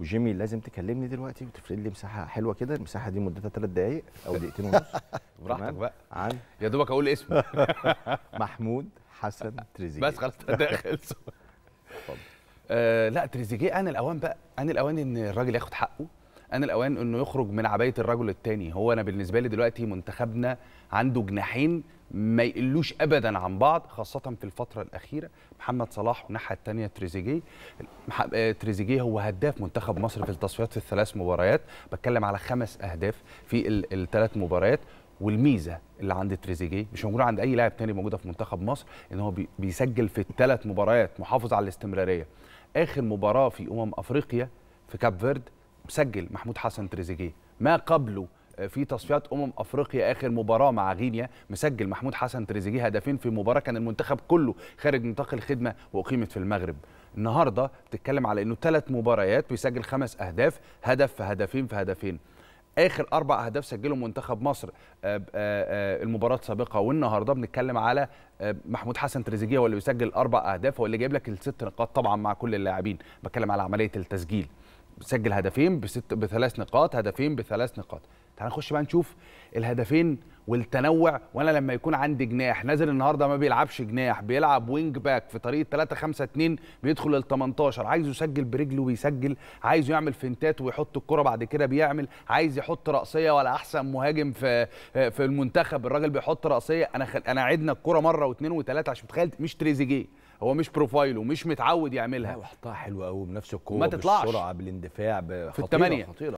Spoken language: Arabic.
وجيمي لازم تكلمني دلوقتي وتفرد لي مساحه حلوه كده المساحه دي مدتها ثلاث دقائق او دقيقتين ونص براحتك بقى عن يا دوبك اقول اسمه محمود حسن تريزيجيه بس خلاص خلصوا آه لا تريزيجيه ان الاوان بقى ان الاوان ان الراجل ياخد حقه ان الاوان انه يخرج من عبايه الرجل الثاني هو انا بالنسبه لي دلوقتي منتخبنا عنده جناحين ما يقلوش ابدا عن بعض خاصه في الفتره الاخيره محمد صلاح والناحيه الثانيه تريزيجيه آه، تريزيجيه هو هداف منتخب مصر في التصفيات في الثلاث مباريات بتكلم على خمس اهداف في الثلاث مباريات والميزه اللي عند تريزيجيه مش موجوده عند اي لاعب تاني موجوده في منتخب مصر ان هو بيسجل في الثلاث مباريات محافظ على الاستمراريه اخر مباراه في امم افريقيا في كاب فيرد سجل محمود حسن تريزيجيه ما قبله آه، في تصفيات امم افريقيا اخر مباراه مع غينيا مسجل محمود حسن تريزيجيه هدفين في مباراه كان المنتخب كله خارج نطاق الخدمه واقيمت في المغرب النهارده بتتكلم على انه ثلاث مباريات بيسجل خمس اهداف هدف في هدفين في هدفين اخر اربع اهداف سجله منتخب مصر آه، آه، المباراه السابقه والنهارده بنتكلم على محمود حسن تريزيجيه هو اللي بيسجل اربع اهداف هو اللي جايب لك الست نقاط طبعا مع كل اللاعبين بتكلم على عمليه التسجيل سجل هدفين بست بثلاث نقاط هدفين بثلاث نقاط تعال نخش بقى نشوف الهدفين والتنوع وانا لما يكون عندي جناح نازل النهارده ما بيلعبش جناح بيلعب وينج باك في طريقه 3 5 2 بيدخل ال 18 عايزه يسجل برجله ويسجل عايزه يعمل فنتات ويحط الكره بعد كده بيعمل عايز يحط راسيه ولا احسن مهاجم في في المنتخب الراجل بيحط راسيه انا خل... انا عدنا الكره مره واثنين وثلاثه عشان متخيل مش تريزيجيه هو مش بروفايله مش متعود يعملها لا وحطها حلوه قوي بنفس الكوره بسرعه بالاندفاع في الثمانيه خطيره